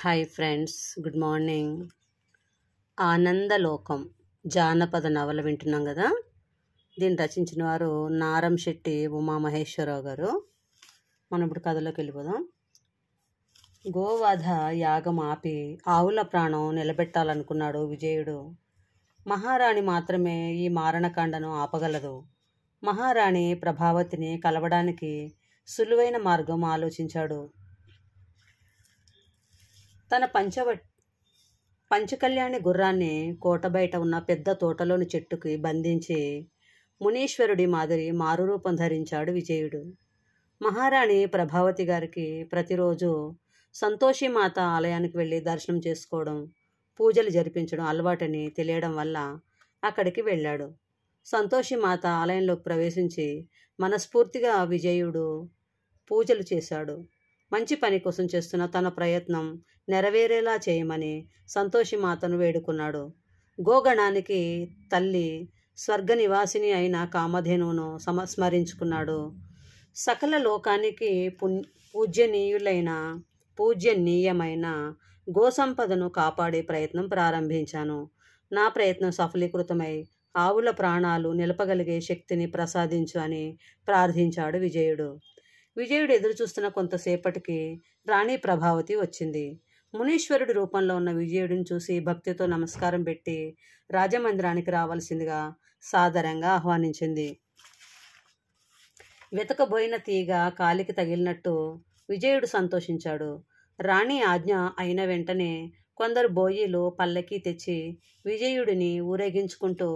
hi friends good morning ఆనందలోకం జానపద నవల వింటున్నాం కదా దీన్ని రచించిన వారు నారం శెట్టి ఉమామహేశ్వరరావు గారు మనం ఇప్పుడు కథలోకి వెళ్ళిపోదాం గోవాధ యాగం ఆపి ఆవుల ప్రాణం నిలబెట్టాలనుకున్నాడు విజయుడు మహారాణి మాత్రమే ఈ మారణకాండను ఆపగలదు మహారాణి ప్రభావతిని కలవడానికి సులువైన మార్గం ఆలోచించాడు తన పంచవ పంచకళ్యాణి గుర్రాన్ని కోట బయట ఉన్న పెద్ద తోటలోని చెట్టుకి బంధించి మునీశ్వరుడి మాదిరి మారురూపం ధరించాడు విజయుడు మహారాణి ప్రభావతి గారికి ప్రతిరోజు సంతోషి మాత ఆలయానికి వెళ్ళి దర్శనం చేసుకోవడం పూజలు జరిపించడం అలవాటని తెలియడం వల్ల అక్కడికి వెళ్ళాడు సంతోషి మాత ఆలయంలోకి ప్రవేశించి మనస్ఫూర్తిగా విజయుడు పూజలు చేశాడు మంచి పని కోసం చేస్తున్న తన ప్రయత్నం నెరవేరేలా చేయమని సంతోషి మాతను వేడుకున్నాడు గోగణానికి తల్లి స్వర్గ నివాసిని అయిన కామధేనువును సమస్మరించుకున్నాడు సకల లోకానికి పూజ్యనీయులైన పూజ్యనీయమైన గోసంపదను కాపాడే ప్రయత్నం ప్రారంభించాను నా ప్రయత్నం సఫలీకృతమై ఆవుల ప్రాణాలు నిలపగలిగే శక్తిని ప్రసాదించు అని ప్రార్థించాడు విజయుడు విజయుడు ఎదురుచూస్తున్న కొంతసేపటికి రాణి ప్రభావతి వచ్చింది మునీశ్వరుడి రూపంలో ఉన్న విజయుడిని చూసి భక్తితో నమస్కారం పెట్టి రాజమందిరానికి రావాల్సిందిగా సాదరంగా ఆహ్వానించింది వెతకబోయిన తీగ కాలికి తగిలినట్టు విజయుడు సంతోషించాడు రాణి ఆజ్ఞ అయిన వెంటనే కొందరు బోయిలు పల్లకి తెచ్చి విజయుడిని ఊరేగించుకుంటూ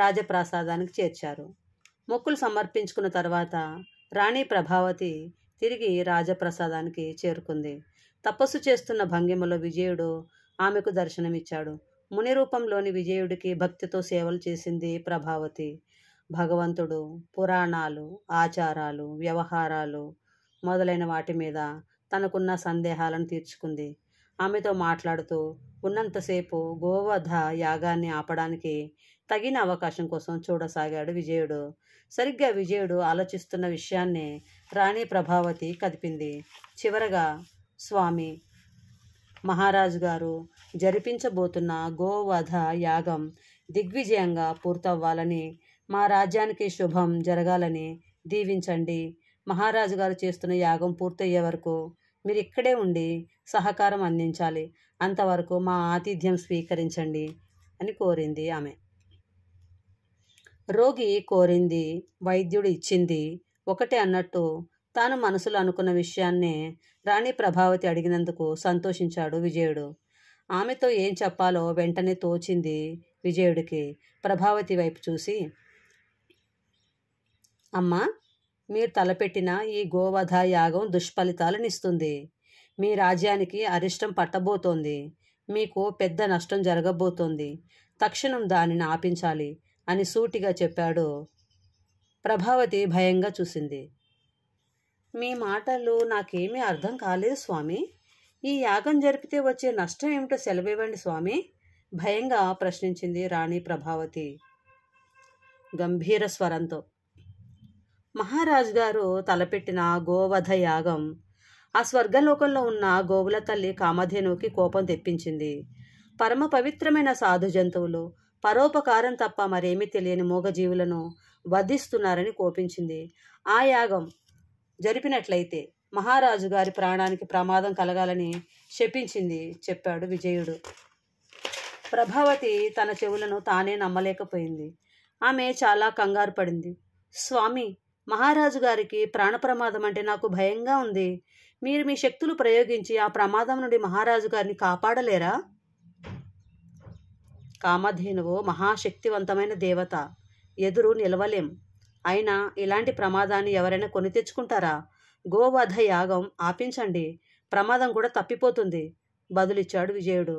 రాజప్రాసాదానికి చేర్చారు మొక్కులు సమర్పించుకున్న తర్వాత రాణి ప్రభావతి తిరిగి రాజప్రసాదానికి చేరుకుంది తపస్సు చేస్తున్న భంగిమలో విజయుడు ఆమెకు దర్శనమిచ్చాడు ముని రూపంలోని విజయుడికి భక్తితో సేవలు చేసింది ప్రభావతి భగవంతుడు పురాణాలు ఆచారాలు వ్యవహారాలు మొదలైన వాటి మీద తనకున్న సందేహాలను తీర్చుకుంది ఆమెతో మాట్లాడుతూ ఉన్నంతసేపు గోవధ యాగాన్ని ఆపడానికి తగిన అవకాశం కోసం చూడసాగాడు విజయుడు సరిగ్గా విజయుడు ఆలోచిస్తున్న విషయాన్ని రాణి ప్రభావతి కదిపింది చివరగా స్వామి మహారాజు గారు జరిపించబోతున్న గోవధ యాగం దిగ్విజయంగా పూర్తవ్వాలని మా రాజ్యానికి శుభం జరగాలని దీవించండి మహారాజు గారు చేస్తున్న యాగం పూర్తయ్యే వరకు మీరు ఇక్కడే ఉండి సహకారం అందించాలి అంతవరకు మా ఆతిథ్యం స్వీకరించండి అని కోరింది ఆమె రోగి కోరింది వైద్యుడు ఇచ్చింది ఒకటే అన్నట్టు తాను మనసులో అనుకున్న విషయాన్నే రాణి ప్రభావతి అడిగినందుకు సంతోషించాడు విజయుడు ఆమెతో ఏం చెప్పాలో వెంటనే తోచింది విజయుడికి ప్రభావతి వైపు చూసి అమ్మా మీరు తలపెట్టిన ఈ గోవధ యాగం దుష్ఫలితాలనిస్తుంది మీ రాజ్యానికి అరిష్టం పట్టబోతోంది మీకు పెద్ద నష్టం జరగబోతోంది తక్షణం దానిని ఆపించాలి అని సూటిగా చెప్పాడు ప్రభావతి భయంగా చూసింది మీ మాటలు నాకేమీ అర్థం కాలేదు స్వామి ఈ యాగం జరిపితే వచ్చే నష్టం ఏమిటో సెలవివ్వండి స్వామి భయంగా ప్రశ్నించింది రాణి ప్రభావతి గంభీర స్వరంతో మహారాజు గారు తలపెట్టిన గోవధ యాగం ఆ స్వర్గలోకంలో ఉన్న గోవుల తల్లి కామధేనువుకి కోపం తెప్పించింది పరమ పవిత్రమైన సాధు జంతువులు పరోపకారం తప్ప మరేమీ తెలియని మూగజీవులను వధిస్తున్నారని కోపించింది ఆ యాగం జరిపినట్లయితే మహారాజు గారి ప్రాణానికి ప్రమాదం కలగాలని శపించింది చెప్పాడు విజయుడు ప్రభావతి తన చెవులను తానే నమ్మలేకపోయింది ఆమె చాలా కంగారు పడింది స్వామి మహారాజు గారికి ప్రాణ ప్రమాదం అంటే నాకు భయంగా ఉంది మీరు మీ శక్తులు ప్రయోగించి ఆ ప్రమాదం నుండి మహారాజు గారిని కాపాడలేరా కామధేనువు మహాశక్తివంతమైన దేవత ఎదురు నిలవలేం అయినా ఇలాంటి ప్రమాదాన్ని ఎవరైనా కొని తెచ్చుకుంటారా గోవధ యాగం ఆపించండి ప్రమాదం కూడా తప్పిపోతుంది బదులిచ్చాడు విజయుడు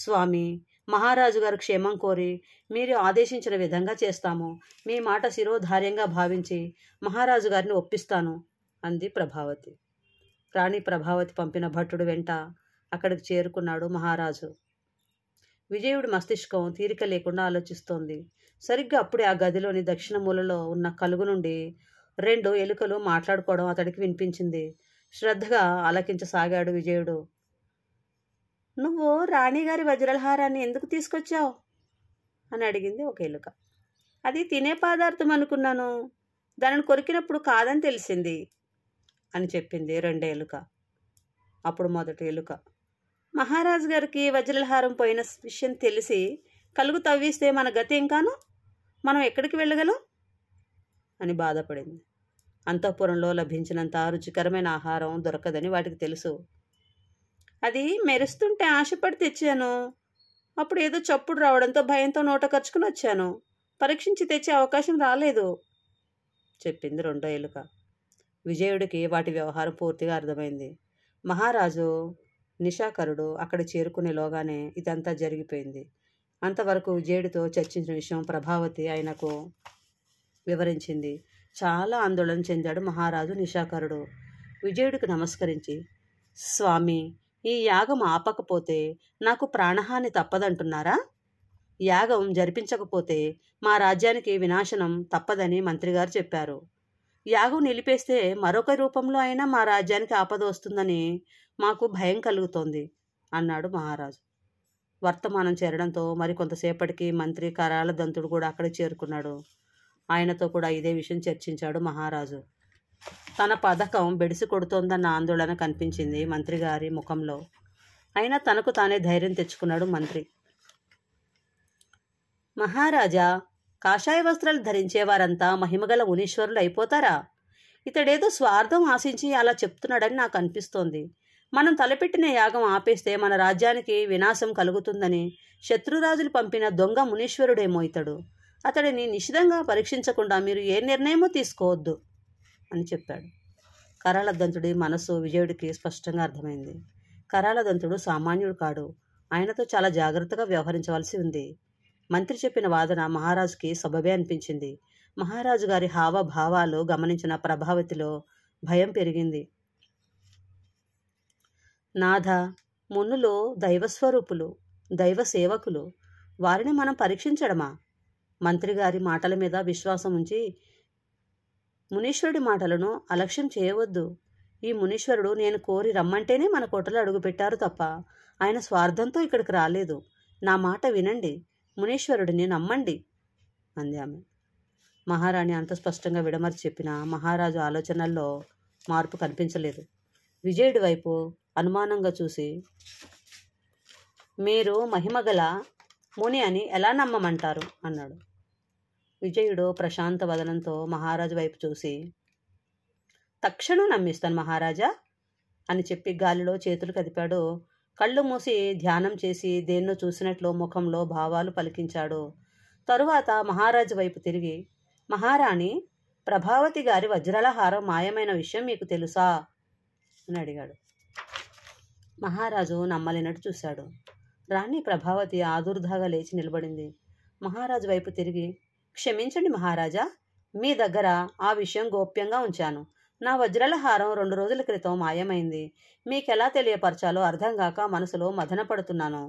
స్వామి మహారాజు గారు క్షేమం కోరి మీరు ఆదేశించిన విధంగా చేస్తాము మీ మాట శిరోధార్యంగా భావించి మహారాజు గారిని ఒప్పిస్తాను అంది ప్రభావతి రాణి ప్రభావతి పంపిన భట్టుడు వెంట అక్కడికి చేరుకున్నాడు మహారాజు విజయుడి మస్తిష్కం తీరిక లేకుండా ఆలోచిస్తోంది సరిగ్గా అప్పుడే ఆ గదిలోని దక్షిణ మూలలో ఉన్న కలుగు నుండి రెండు ఎలుకలు మాట్లాడుకోవడం అతడికి వినిపించింది శ్రద్ధగా ఆలకించసాగాడు విజయుడు నువ్వు రాణిగారి వజ్రలహారాన్ని ఎందుకు తీసుకొచ్చావు అని అడిగింది ఒక ఎలుక అది తినే పదార్థం అనుకున్నాను దానిని కొరికినప్పుడు కాదని తెలిసింది అని చెప్పింది రెండే ఎలుక అప్పుడు మొదటి ఎలుక మహారాజు గారికి వజ్రలహారం పోయిన విషయం తెలిసి కలుగు తవ్విస్తే మన గతి ఇంకాను మనం ఎక్కడికి వెళ్ళగలం అని బాధపడింది అంతఃపురంలో లభించినంత రుచికరమైన ఆహారం దొరకదని వాటికి తెలుసు అది మెరుస్తుంటే ఆశపడి తెచ్చాను అప్పుడు ఏదో చప్పుడు రావడంతో భయంతో నోట ఖర్చుకుని వచ్చాను పరీక్షించి తెచ్చే అవకాశం రాలేదు చెప్పింది రెండో ఎలుక విజయుడికి వాటి వ్యవహారం పూర్తిగా అర్థమైంది మహారాజు నిషాకరుడు అక్కడ చేరుకునేలోగానే ఇదంతా జరిగిపోయింది అంతవరకు జేడితో చర్చించిన విషయం ప్రభావతి ఆయనకు వివరించింది చాలా ఆందోళన చెందాడు మహారాజు నిషాకరుడు విజయుడికి నమస్కరించి స్వామి ఈ యాగం ఆపకపోతే నాకు ప్రాణహాని తప్పదంటున్నారా యాగం జరిపించకపోతే మా రాజ్యానికి వినాశనం తప్పదని మంత్రిగారు చెప్పారు యాగం నిలిపేస్తే మరొక రూపంలో అయినా మా రాజ్యానికి ఆపద వస్తుందని మాకు భయం కలుగుతోంది అన్నాడు మహారాజు వర్తమానం చేరడంతో మరికొంతసేపటికి మంత్రి కరాల దంతుడు కూడా అక్కడ చేరుకున్నాడు ఆయనతో కూడా ఇదే విషయం చర్చించాడు మహారాజు తన పథకం బెడిసి కొడుతోందన్న ఆందోళన కనిపించింది మంత్రి గారి ముఖంలో అయినా తనకు తానే ధైర్యం తెచ్చుకున్నాడు మంత్రి మహారాజా కాషాయ వస్త్రాలు ధరించే వారంతా మహిమగల మునీశ్వరులు అయిపోతారా ఇతడేదో స్వార్థం ఆశించి అలా చెప్తున్నాడని నాకు అనిపిస్తోంది మనం తలపెట్టిన యాగం ఆపేస్తే మన రాజ్యానికి వినాశం కలుగుతుందని శత్రురాజులు పంపిన దొంగ మునీశ్వరుడేమో ఇతడు అతడిని నిశితంగా పరీక్షించకుండా మీరు ఏ నిర్ణయమో తీసుకోవద్దు అని చెప్పాడు కరాళదంతుడి మనసు విజయుడికి స్పష్టంగా అర్థమైంది కరాళదంతుడు సామాన్యుడు కాడు ఆయనతో చాలా జాగ్రత్తగా వ్యవహరించవలసి ఉంది మంత్రి చెప్పిన వాదన మహారాజుకి సబబే అనిపించింది మహారాజు గారి హావభావాలు గమనించిన ప్రభావతిలో భయం పెరిగింది నాథ మునులు దైవస్వరూపులు దైవ సేవకులు వారిని మనం పరీక్షించడమా మంత్రిగారి మాటల మీద విశ్వాసం ఉంచి మునీశ్వరుడి మాటలను అలక్ష్యం చేయవద్దు ఈ మునీశ్వరుడు నేను కోరి రమ్మంటేనే మన కోటలో అడుగుపెట్టారు తప్ప ఆయన స్వార్థంతో ఇక్కడికి రాలేదు నా మాట వినండి మునీశ్వరుడిని నమ్మండి అంది ఆమె మహారాణి అంత స్పష్టంగా విడమర్చి చెప్పిన మహారాజు ఆలోచనల్లో మార్పు కనిపించలేదు విజయుడి వైపు అనుమానంగా చూసి మీరు మహిమగల ముని అని ఎలా నమ్మమంటారు అన్నాడు విజయుడు ప్రశాంత వదనంతో మహారాజు వైపు చూసి తక్షణం నమ్మిస్తాను మహారాజా అని చెప్పి గాలిలో చేతులు కదిపాడు కళ్ళు మూసి ధ్యానం చేసి దేన్నో చూసినట్లు ముఖంలో భావాలు పలికించాడు తరువాత మహారాజు వైపు తిరిగి మహారాణి ప్రభావతి గారి వజ్రలహారం మాయమైన విషయం మీకు తెలుసా అని అడిగాడు మహారాజు నమ్మలేనట్టు చూశాడు రాణి ప్రభావతి ఆదుర్దాగా లేచి నిలబడింది మహారాజు వైపు తిరిగి క్షమించండి మహారాజా మీ దగ్గర ఆ విషయం గోప్యంగా ఉంచాను నా వజ్రాల హారం రెండు రోజుల క్రితం మాయమైంది మీకెలా తెలియపరచాలో అర్థం కాక మనసులో మదన పడుతున్నాను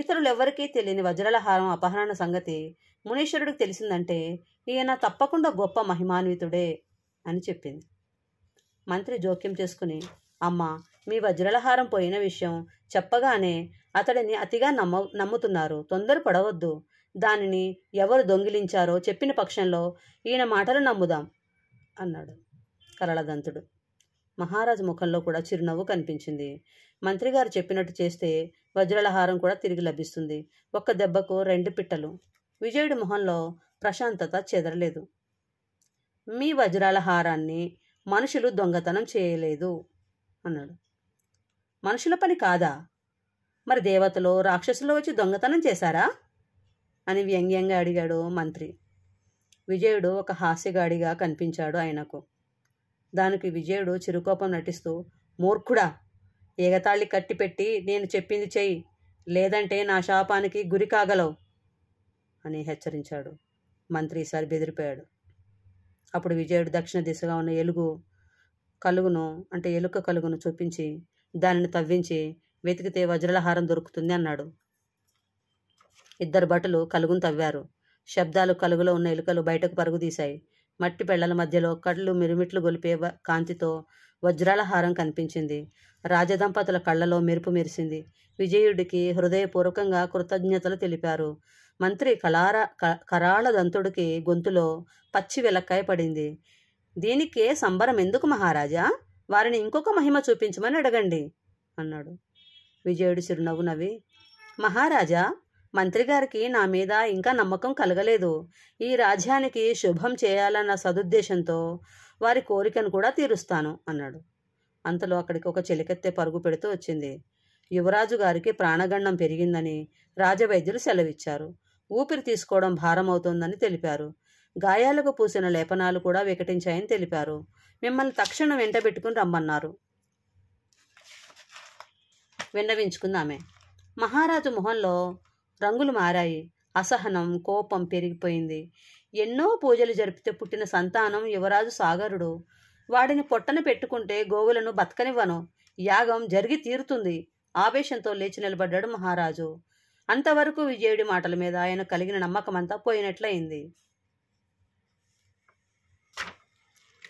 ఇతరులెవ్వరికీ తెలియని వజ్రాల హారం అపహరణ సంగతి మునీశ్వరుడికి తెలిసిందంటే ఈయన తప్పకుండా గొప్ప మహిమాన్వితుడే అని చెప్పింది మంత్రి జోక్యం చేసుకుని అమ్మా మీ వజ్రలహారం పోయిన విషయం చెప్పగానే అతడిని అతిగా నమ్మ నమ్ముతున్నారు తొందర పడవద్దు దానిని ఎవరు దొంగిలించారో చెప్పిన పక్షంలో ఈయన మాటలు నమ్ముదాం అన్నాడు కరళదంతుడు మహారాజు ముఖంలో కూడా చిరునవ్వు కనిపించింది మంత్రిగారు చెప్పినట్టు చేస్తే వజ్రలహారం కూడా తిరిగి లభిస్తుంది ఒక్క దెబ్బకు రెండు పిట్టలు విజయుడి మొహంలో ప్రశాంతత చెదరలేదు మీ వజ్రాల హారాన్ని మనుషులు దొంగతనం చేయలేదు అన్నాడు మనుషుల పని కాదా మరి దేవతలు రాక్షసులు వచ్చి దొంగతనం చేశారా అని వ్యంగ్యంగా అడిగాడు మంత్రి విజయుడు ఒక హాస్యగాడిగా కనిపించాడు ఆయనకు దానికి విజయుడు చిరుకోపం నటిస్తూ మూర్ఖుడా ఏగతాళి కట్టిపెట్టి నేను చెప్పింది చెయ్యి లేదంటే నా శాపానికి గురి కాగలవు అని హెచ్చరించాడు మంత్రి ఈసారి బెదిరిపోయాడు అప్పుడు విజయుడు దక్షిణ దిశగా ఉన్న ఎలుగు కలుగును అంటే ఎలుక కలుగును చూపించి దానిని తవ్వించి వెతికితే వజ్రలహారం దొరుకుతుంది అన్నాడు ఇద్దరు భటులు కలుగును తవ్వారు శబ్దాలు కలుగులో ఉన్న ఎలుకలు బయటకు పరుగుదీశాయి మట్టి పెళ్లల మధ్యలో కళ్ళు మిరుమిట్లు గొలిపే కాంతితో వజ్రాల హారం కనిపించింది రాజదంపతుల కళ్ళలో మెరుపు మెరిసింది విజయుడికి హృదయపూర్వకంగా కృతజ్ఞతలు తెలిపారు మంత్రి కళార కరాళ దంతుడికి గొంతులో పచ్చి వెలక్కాయ పడింది దీనికే సంబరం ఎందుకు మహారాజా వారిని ఇంకొక మహిమ చూపించమని అడగండి అన్నాడు విజయుడు చిరునవ్వు నవ్వి మహారాజా మంత్రిగారికి నా మీద ఇంకా నమ్మకం కలగలేదు ఈ రాజ్యానికి శుభం చేయాలన్న సదుద్దేశంతో వారి కోరికను కూడా తీరుస్తాను అన్నాడు అంతలో అక్కడికి ఒక చెలికెత్తే పరుగు పెడుతూ వచ్చింది యువరాజు గారికి ప్రాణగండం పెరిగిందని రాజవైద్యులు సెలవిచ్చారు ఊపిరి తీసుకోవడం భారమవుతోందని తెలిపారు గాయాలకు పూసిన లేపనాలు కూడా వికటించాయని తెలిపారు మిమ్మల్ని తక్షణం వెంటబెట్టుకుని రమ్మన్నారు విన్నవించుకుందామే మహారాజు మొహంలో రంగులు మారాయి అసహనం కోపం పెరిగిపోయింది ఎన్నో పూజలు జరిపితే పుట్టిన సంతానం యువరాజు సాగరుడు వాడిని పొట్టన పెట్టుకుంటే గోవులను బతకనివ్వను యాగం జరిగి తీరుతుంది ఆవేశంతో లేచి నిలబడ్డాడు మహారాజు అంతవరకు విజయుడి మాటల మీద ఆయన కలిగిన నమ్మకమంతా పోయినట్లయింది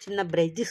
చిన్న బ్రెడ్